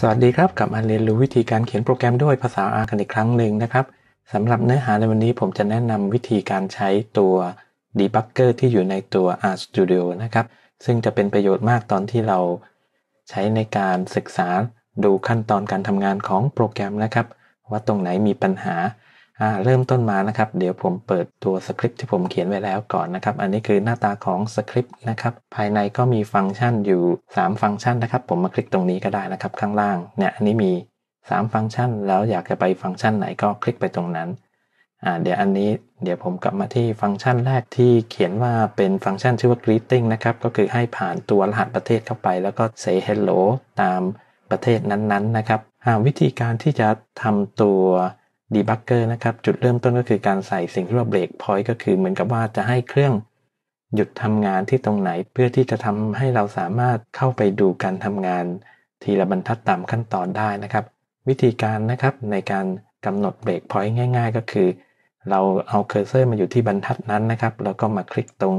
สวัสดีครับกับมาเรียนรู้วิธีการเขียนโปรแกรมด้วยภาษา R กันอีกครั้งหนึ่งนะครับสำหรับเนื้อหาในวันนี้ผมจะแนะนำวิธีการใช้ตัว debugger ที่อยู่ในตัว R Studio นะครับ ซึ่งจะเป็นประโยชน์มากตอนที่เรา ใช้ในการศึกษาดูขั้นตอนการทำงานของโปรแกรมนะครับ ว่าตรงไหนมีปัญหาเริ่มต้นมานะครับ เดี๋ยวผมเปิดตัวสคริปต์ที่ผมเขียนไว้แล้วก่อนนะครับอันนี้คือหน้าตาของสคริปต์นะครับภายในก็มีฟังก์ชันอยู่ 3 ฟังก์ชันนะครับ ผมมาคลิกตรงนี้ก็ได้นะครับ ข้างล่างเนี่ยอันนี้มี 3 ฟังก์ชัน แล้วอยากจะไปฟังก์ชันไหนก็คลิกไปตรงนั้น เดี๋ยวอันนี้เดี๋ยวผมกลับมาที่ฟังก์ชันแรกที่เขียนว่าเป็นฟังก์ชันชื่อว่า greeting นะครับก็คือให้ผ่านตัวรหัสประเทศเข้าไป แล้วก็ say hello ตามประเทศนั้นๆ นะครับวิธีการที่จะทำตัวดบักเกอร์นะครับจุดเริ่มต้นก็คือการใส่สิ่งที่ว่าเบรกพอยต์ก็คือเหมือนกับว่าจะให้เครื่อง หยุดทำงานที่ตรงไหนเพื่อที่จะทำให้เราสามารถเข้าไปดูการทำงาน ทีละบรรทัดตามขั้นตอนได้นะครับ วิธีการนะครับในการกำหนดเบรกพอยต์ง่ายๆ ก็คือ เราเอาเคอร์เซอร์มาอยู่ที่บรรทัดนั้นนะครับแล้วก็มาคลิกตรง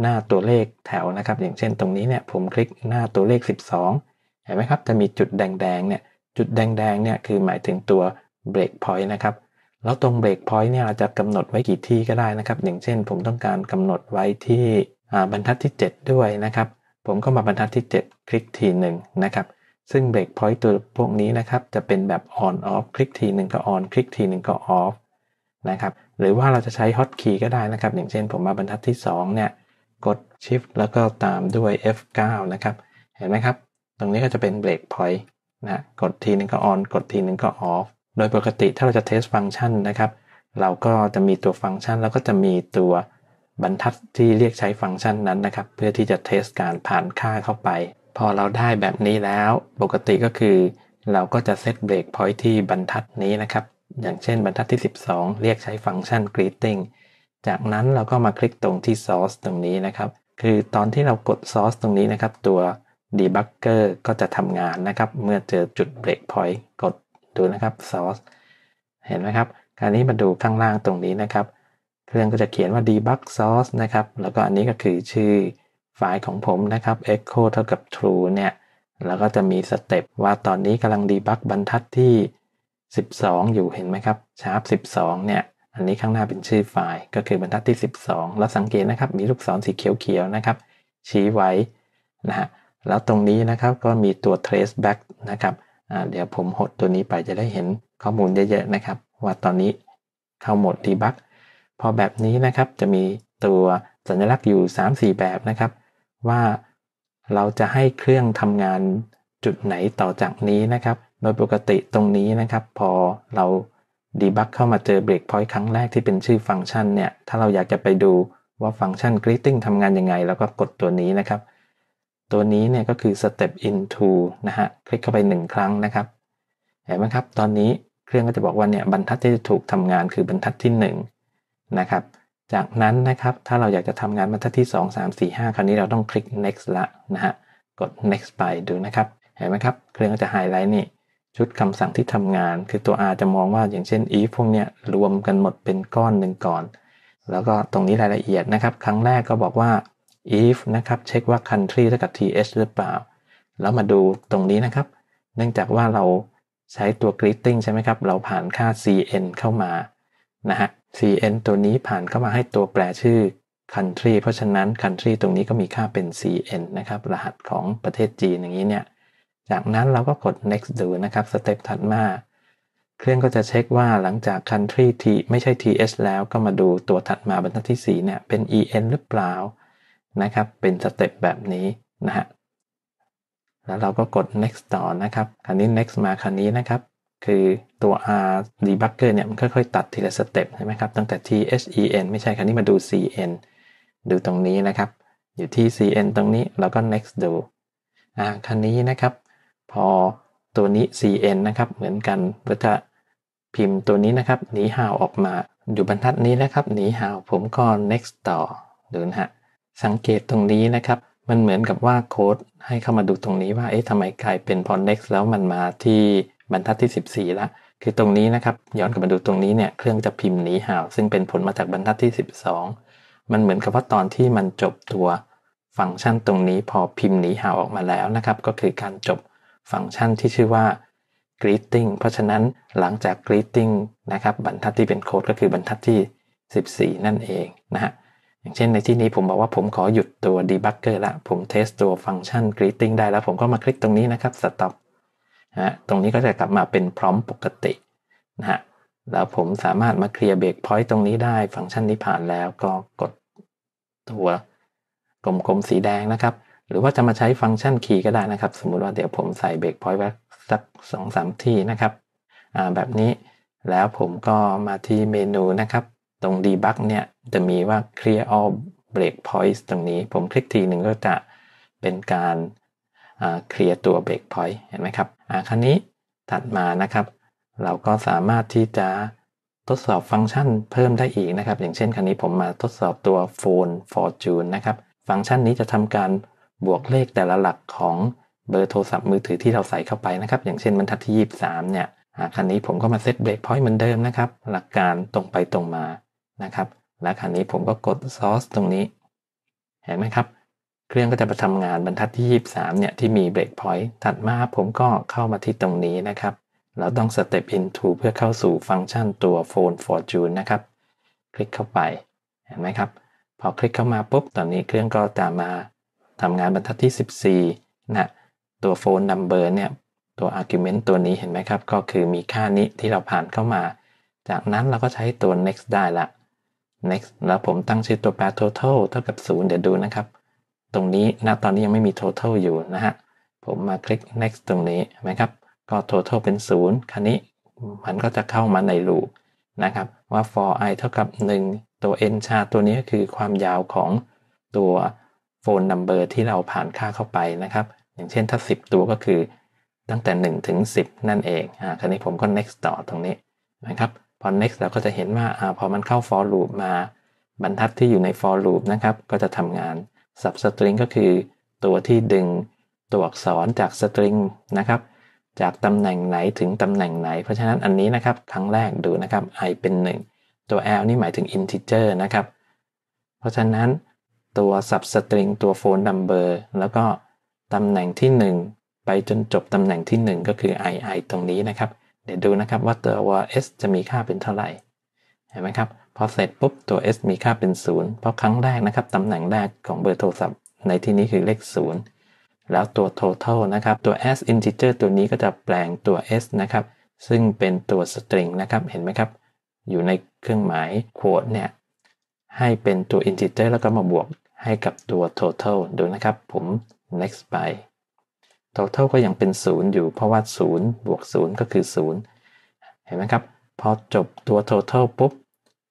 หน้าตัวเลขแถวนะครับ อย่างเช่นตรงนี้เนี่ยผมคลิกหน้าตัวเลข 12 เห็นไหมครับจะมีจุดแดงๆเนี่ยจุดแดงๆเนี่ยคือหมายถึงตัวเบรกพอยต์นะครับ แล้วตรงเบรกพอยต์เนี่ยเราจะกำหนดไว้กี่ที่ก็ได้นะครับ อย่างเช่น ผมต้องการกำหนดไว้ที่บรรทัดที่ 7 ด้วยนะครับ ผมก็มาบรรทัดที่ 7 คลิกทีหนึ่งนะครับ ซึ่งเบรกพอยต์ตัวพวกนี้นะครับจะเป็นแบบ on off คลิกทีหนึ่งก็ on คลิกทีหนึ่งก็ off นะครับ หรือว่าเราจะใช้ฮอตคีย์ก็ได้นะครับ อย่างเช่น ผมมาบรรทัดที่2เนี่ยกด Shift แล้วก็ตามด้วย F9 นะครับ เห็นไหมครับ ตรงนี้ก็จะเป็นเบรกพอยต์นะ กดทีนึงก็ on กดทีนึงก็ off โดยปกติถ้าเราจะเทสฟังก์ชันนะครับ เราก็จะมีตัวฟังก์ชัน แล้วก็จะมีตัวบรรทัดที่เรียกใช้ฟังก์ชันนั้นนะครับ เพื่อที่จะเทสการผ่านค่าเข้าไป พอเราได้แบบนี้แล้วปกติก็คือ เราก็จะเซตเบรกพอยที่บรรทัดนี้นะครับ อย่างเช่นบรรทัดที่ 12 เรียกใช้ฟังก์ชัน greeting จากนั้นเราก็มาคลิกตรงที่ source ตรงนี้นะครับคือตอนที่เรากด source ตรงนี้นะครับ ตัว debugger ก็จะทำงานนะครับ เมื่อเจอจุด breakpoint กดดูนะครับ source เห็นไหมครับ การนี้มาดูข้างล่างตรงนี้นะครับ เครื่องก็จะเขียนว่า debug source นะครับ แล้วก็อันนี้ก็คือชื่อไฟล์ของผมนะครับ echo เท่ากับ true เนี่ย แล้วก็จะมีสเต็ปว่าตอนนี้กำลังดีบักบรรทัดที่ 12 อยู่ เห็นไหมครับ sharp 12 เนี่ย อันนี้ข้างหน้าเป็นชื่อไฟล์ ก็คือบรรทัดที่ 12แล้วสังเกตนะครับ มีลูกศรสีเขียวๆ นะครับ ชี้ไว้นะฮะ แล้วตรงนี้นะครับ ก็มีตัว trace back นะครับเดี๋ยวผมหดตัวนี้ไปจะได้เห็นข้อมูลเยอะๆนะครับว่าตอนนี้เข้าโหมดดีบักพอแบบนี้นะครับจะมีตัวสัญลักษณ์อยู่ 3-4 แบบนะครับ ว่าเราจะให้เครื่องทำงานจุดไหนต่อจากนี้นะครับ โดยปกติตรงนี้นะครับ พอเราดีบักเข้ามาเจอเบรกพอยต์ครั้งแรกที่เป็นชื่อฟังก์ชันเนี่ยถ้าเราอยากจะไปดูว่าฟังก์ชันกริตติ้งทำงานยังไง แล้วก็กดตัวนี้นะครับตัวนี้เนี่ยก็คือ step into นะฮะ คลิกเข้าไป 1 ครั้งนะครับ เห็นไหมครับ ตอนนี้เครื่องก็จะบอกว่าเนี่ยบรรทัดที่จะถูกทำงานคือบรรทัดที่1นะครับ จากนั้นนะครับถ้าเราอยากจะทำงานบรรทัดที่ 2 3 4 5 คราวนี้เราต้องคลิก next ละนะฮะ กด next ไปดูนะครับ เห็นไหมครับเครื่องก็จะไฮไลท์นี่ ชุดคำสั่งที่ทำงานคือตัว R จะมองว่าอย่างเช่น if พวกเนี้ยรวมกันหมดเป็นก้อนหนึ่งก่อน แล้วก็ตรงนี้รายละเอียดนะครับครั้งแรกก็บอกว่า if นะครับเช็คว่า country เท่ากับ th หรือเปล่าแล้วมาดูตรงนี้นะครับ เนื่องจากว่าเราใช้ตัว greeting ใช่ไหมครับ เราผ่านค่า cn เข้ามานะฮะ cn ตัวนี้ผ่านเข้ามาให้ตัวแปรชื่อ country เพราะฉะนั้น country ตรงนี้ก็มีค่าเป็น cn นะครับ รหัสของประเทศจีนอย่างนี้เนี่ย จากนั้นเราก็กด next ดูนะครับสเต็ปถัดมาเครื่องก็จะเช็คว่าหลังจาก country t ไม่ใช่ th แล้วก็มาดูตัวถัดมาบรรทัดที่4เนี่ยเป็น en หรือเปล่านะครับ เป็นสเต็ปแบบนี้นะฮะ แล้วเราก็กด next ต่อนะครับครนนี้ next มาครนนี้นะครับ คือตัว r debugger เนี่ย มันค่อยๆ ตัดทีละสเต็ปใช่ไหมครับ ตั้งแต่ t h e n ไม่ใช่ครนนี้มาดู c n ดูตรงนี้นะครับ อยู่ที่ c n ตรงนี้แล้วก็ next ดูอ่าครนนี้นะครับ พอตัวนี้ cn นะครับ เหมือนกันก็จะพิมพ์ตัวนี้นะครับ หนีห่าวออกมา อยู่บรรทัดนี้นะครับ หนีห่าว ผมก็ next ต่อดูนะฮะสังเกตตรงนี้นะครับ มันเหมือนกับว่าโค้ดให้เข้ามาดูตรงนี้ว่า เอ๊ะทำไมกลายเป็นพอ next แล้วมันมาที่บรรทัดที่ 14ละคือตรงนี้นะครับ ย้อนกลับมาดูตรงนี้เนี่ย เครื่องจะพิมพ์หนีห่าวซึ่งเป็นผลมาจากบรรทัดที่ 12 มันเหมือนกับว่าตอนที่มันจบตัว ฟังก์ชันตรงนี้พอพิมพ์หนีห่าวออกมาแล้วนะครับ ก็คือการจบฟังก์ชันที่ชื่อว่า greeting เพราะฉะนั้นหลังจาก greeting นะครับ บรรทัดที่เป็นโค้ด ก็คือบรรทัดที่ 14 นั่นเองนะฮะอย่างเช่นในที่นี้ผมบอกว่าผมขอหยุดตัว debugger ละผมเทสตัวฟังก์ชัน greeting ได้แล้วผมก็มาคลิกตรงนี้นะครับ stop นะตรงนี้ก็จะกลับมาเป็นพร้อมปกตินะฮะแล้วผมสามารถมาเคลียร์เบรกพอยต์ตรงนี้ได้ ฟังก์ชันนี้ผ่านแล้วก็กดตัวกลมๆสีแดงนะครับ หรือว่าจะมาใช้ฟังก์ชันคีย์ก็ได้นะครับ สมมุติว่าเดี๋ยวผมใส่เบรกพอยต์ไว้สัก2อสที่นะครับแบบนี้แล้วผมก็มาที่เมนูนะครับตรง debug เนี่ยจะมีว่า clear all break points ตรงนี้ ผมคลิกทีหนึ่งก็จะเป็นการเคลียร์ตัว break point เห็นไหมครับอครั้นี้ถัดมานะครับ เราก็สามารถที่จะทดสอบฟังก์ชันเพิ่มได้อีกนะครับ อย่างเช่น ครั้นี้ผมมาทดสอบตัว phone fortune นะครับ ฟังก์ชันนี้จะทำการบวกเลขแต่ละหลักของเบอร์โทรศัพท์มือถือที่เราใส่เข้าไปนะครับ อย่างเช่นบรรทัดที่ 23เนี่ยคันนี้ผมก็มาเซตเบรกพอยต์เหมือนเดิมนะครับ หลักการตรงไปตรงมานะครับและคราวนี้ผมก็กดซอสตรงนี้ เห็นไหมครับ เครื่องก็จะไปทำงานบรรทัดที่23เนี่ยที่มี breakpoint ถัดมาผมก็เข้ามาที่ตรงนี้นะครับ เราต้อง step into เพื่อเข้าสู่ฟังก์ชันตัว phone fortune นะครับ คลิกเข้าไป เห็นไหมครับ พอคลิกเข้ามาปุ๊บตอนนี้เครื่องก็จะมาทำงานบรรทัดที่ 14นะตัว phone number เนี่ย ตัว argument ตัวนี้เห็นไหมครับ ก็คือมีค่านี้ที่เราผ่านเข้ามา จากนั้นเราก็ใช้ตัว next ได้ละ next แล้วผมตั้งชื่อตัวแปร total เท่ากับ 0 เดี๋ยวดูนะครับ ตรงนี้ณตอนนี้ยังไม่มี total อยู่นะฮะผมมาคลิก next ตรงนี้นไหมครับ ก็ total เป็น 0คันนี้มันก็จะเข้ามาในรูนะครับ ว่า for i เท่ากับ 1 ตัว n ชาตัวนี้ก็คือความยาวของตัว phone number ที่เราผ่านค่าเข้าไปนะครับ อย่างเช่นถ้า 10 ตัวก็คือตั้งแต่ 1 ถึง 10 นั่นเองอ่าคราวนี้ผมก็ next ต่อตรงนี้นะครับพอ next เราก็จะเห็นว่าอพอมันเข้า for loop มาบรรทัดที่อยู่ใน for loop นะครับก็จะทำงาน substring ก็คือตัวที่ดึงตัวอักษรจาก string นะครับจากตำแหน่งไหนถึงตำแหน่งไหน เพราะฉะนั้นอันนี้นะครับครั้งแรกดูนะครับ i เป็น 1 ตัว l นี่หมายถึง integer นะครับ เพราะฉะนั้นตัว substring ตัว phone number แล้วก็ตำแหน่งที่ 1 ไปจนจบตำแหน่งที่ 1 ก็คือ i i ตรงนี้นะครับเดี๋ยวดูนะครับว่าตัว s จะมีค่าเป็นเท่าไหร่ เห็นไหมครับ พอเสร็จปุ๊บ ตัว s มีค่าเป็น0เพราะครั้งแรกนะครับตำแหน่งแรกของเบอร์โทรศัพท์ในที่นี้คือเลข 0 แล้วตัว total นะครับ ตัว s integer ตัวนี้ก็จะแปลงตัว s นะครับ ซึ่งเป็นตัว string นะครับ เห็นไหมครับอยู่ในเครื่องหมาย quote เนี่ย ให้เป็นตัว integer แล้วก็มาบวกให้กับตัว total ดูนะครับผม next ไป t เท่าก็ยังเป็นศูนย์อยู่เพราะว่าศูนย์บวกศูนย์ก็คือศูนย์เห็นไหมครับ พอจบตัว total ปุ๊บ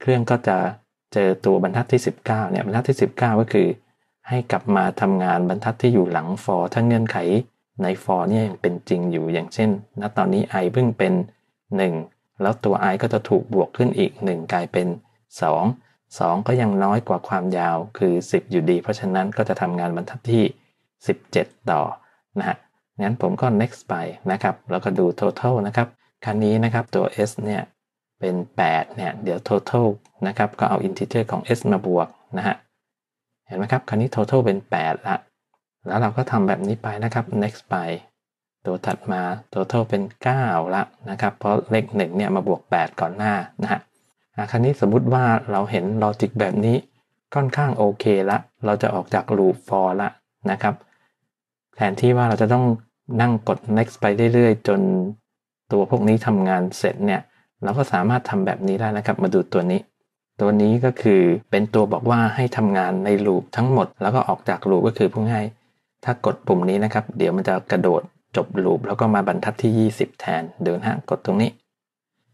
เครื่องก็จะเจอตัวบรรทัดที่ 19 เนี่ยบรรทัดที่ 19 ก็คือ ให้กลับมาทำงานบรรทัดที่อยู่หลัง for ถ้าเงื่อนไขใน for เนี่ยยังเป็นจริงอยู่อย่างเช่น ณตอนนี้ i เพิ่งเป็น 1 แล้วตัว i ก็จะถูกบวกขึ้นอีก 1 กลายเป็น 2 2 ก็ยังน้อยกว่าความยาวคือ 10 อยู่ดี เพราะฉะนั้นก็จะทำงานบรรทัดที่ 17 ต่อนะฮะงั้นผมก็ next ไปนะครับแล้วก็ดู total นะครับครั้นี้นะครับตัว s เนี่ยเป็น 8 เนี่ยเดี๋ยว total นะครับก็เอา integer ของ s มาบวกนะฮะเห็นไหมครับครั้นี้ total เป็น 8 ละแล้วเราก็ทำแบบนี้ไปนะครับ next ไปตัวถัดมา total เป็น 9 ละนะครับเพราะเลข1เนี่ยมาบวก 8 ก่อนหน้านะฮะครั้นี้สมมติว่าเราเห็น logic แบบนี้ค่อนข้างโอเคละเราจะออกจาก loop for ละนะครับแทนที่ว่าเราจะต้องนั่งกด next ไปเรื่อยๆ จนตัวพวกนี้ทำงานเสร็จเนี่ย เราก็สามารถทำแบบนี้ได้นะครับ มาดูตัวนี้ ตัวนี้ก็คือเป็นตัวบอกว่าให้ทำงานในลูปทั้งหมดแล้วก็ออกจากลูปก็คือพูดง่ายถ้ากดปุ่มนี้นะครับ เดี๋ยวมันจะกระโดดจบลูป แล้วก็มาบรรทัดที่20แทนเดินห้างกดตรงนี้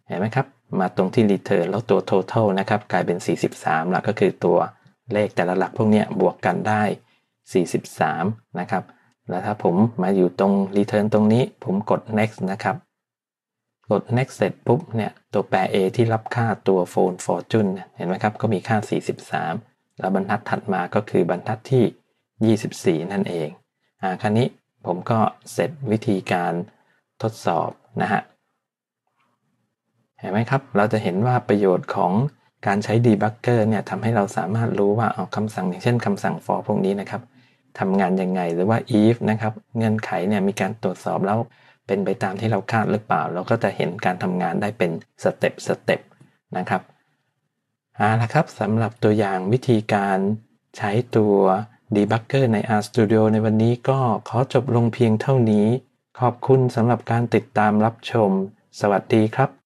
เห็นไหมครับ มาตรงที่ return แล้วตัว total นะครับ กลายเป็น 43แล้วก็คือตัวเลขแต่ละหลักพวกนี้บวกกันได้43นะครับนะวถ้าผมมาอยู่ตรง return ตรงนี้ ผมกด next นะครับ กด next เสร็จปุ๊บเนี่ยตัวแปร a ที่รับค่าตัว phone fortune เห็นไหมครับ ก็มีค่า 43 แล้วบรรทัดถัดมาก็คือบรรทัดที่ 24 นั่นเองอ่าครั้นี้ผมก็เสร็จวิธีการทดสอบนะฮะ เห็นไหมครับ เราจะเห็นว่าประโยชน์ของการใช้ debugger เนี่ยทำให้เราสามารถรู้ว่าเอาคำสั่งอย่างเช่นคำสั่ง for พวกนี้นะครับทำงานยังไงหรือว่า if นะครับ เงื่อนไขเนี่ยมีการตรวจสอบแล้วเป็นไปตามที่เราคาดหรือเปล่า เราก็จะเห็นการทำงานได้เป็นสเต็ปสเต็ปนะครับเอาละครับสำหรับตัวอย่างวิธีการใช้ตัว debugger ใน RStudio ในวันนี้ก็ขอจบลงเพียงเท่านี้ ขอบคุณสำหรับการติดตามรับชมสวัสดีครับ